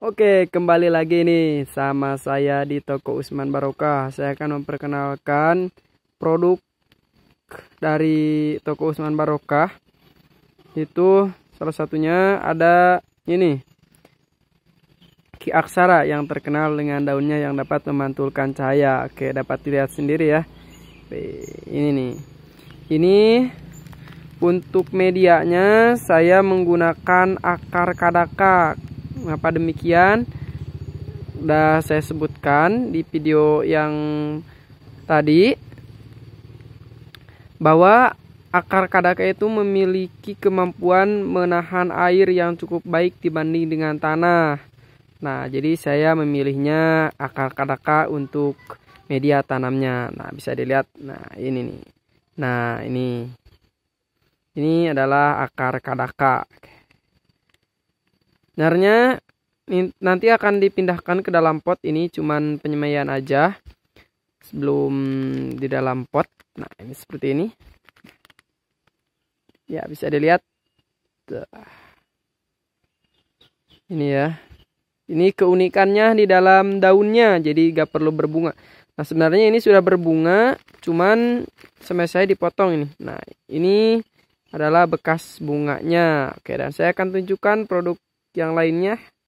Oke, kembali lagi nih sama saya di toko Usman Barokah. Saya akan memperkenalkan produk dari toko Usman Barokah. Itu salah satunya ada ini. Ki Aksara yang terkenal dengan daunnya yang dapat memantulkan cahaya. Oke, dapat dilihat sendiri ya. Ini nih. Ini untuk medianya saya menggunakan akar kadaka Mengapa demikian? Sudah saya sebutkan di video yang tadi bahwa akar kadaka itu memiliki kemampuan menahan air yang cukup baik dibanding dengan tanah. Nah, jadi saya memilihnya akar kadaka untuk media tanamnya. Nah, bisa dilihat. Nah, ini nih. Nah, ini. Ini adalah akar kadaka. Sebenarnya nanti akan dipindahkan ke dalam pot ini cuman penyemaian aja sebelum di dalam pot. Nah, ini seperti ini. Ya, bisa dilihat. Tuh. Ini ya. Ini keunikannya di dalam daunnya, jadi gak perlu berbunga. Nah, sebenarnya ini sudah berbunga, cuman selesai saya dipotong ini. Nah, ini adalah bekas bunganya. Oke, dan saya akan tunjukkan produk yang lainnya